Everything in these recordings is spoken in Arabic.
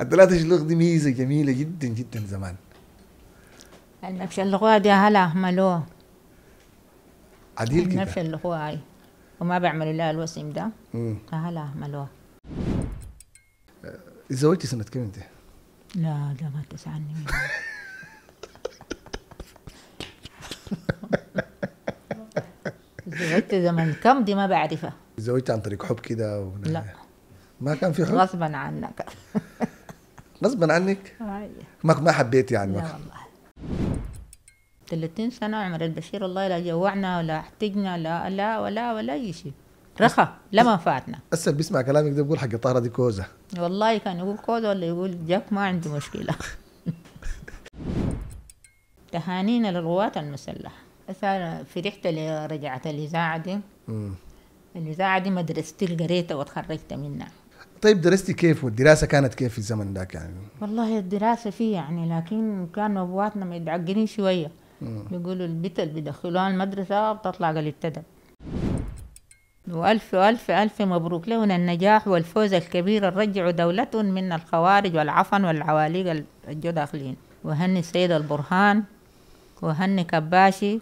الثلاثة شلوخ دي ميزة جميلة جدا جدا زمان النفش اللغوة دي هلا اهملوه عديل كده النفش اللغوة هاي وما بيعملوا لها الوسم ده هلا اهملوه آه، اتزوجتي سنة كم انت؟ لا لا ما تسعني تزوجت زمن كم دي ما بعرفها تزوجت عن طريق حب كده لا ما كان في حب غصبا عنك غصبا عنك؟ ما ما حبيت يعني لا والله 30 سنة عمر البشير الله لا جوعنا ولا احتجنا لا لا ولا ولا أي شيء رخى لا فاتنا هسه بيسمع كلامك ده بيقول حق الطاهرة دي كوزة والله كان يقول كوزة ولا يقول جاك ما عنده مشكلة تهانينا للقوات المسلحة فرحت رجعت الإذاعة دي الإذاعة دي مدرستي اللي قريتها وتخرجت منها طيب درستي كيف والدراسه كانت كيف في الزمن ذاك يعني؟ والله الدراسه فيه يعني لكن كانوا ابواتنا متعقدين شويه بيقولوا البت اللي بيدخلوها المدرسه بتطلع قليل تدب وألف ألف ألف مبروك لهم النجاح والفوز الكبير رجعوا دولتهم من الخوارج والعفن والعواليق الجو داخلين وهني السيد البرهان وهني كباشي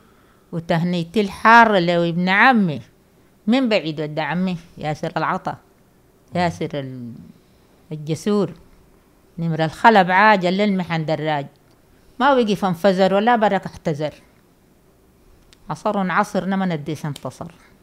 وتهنيتي الحارة ابن عمي من بعيد ود عمي ياسر العطا ياسر الجسور نمر الخلب عاجل للمحن دراج ما وقف انفزر ولا برك احتزر عصر عصر نمن الديس انتصر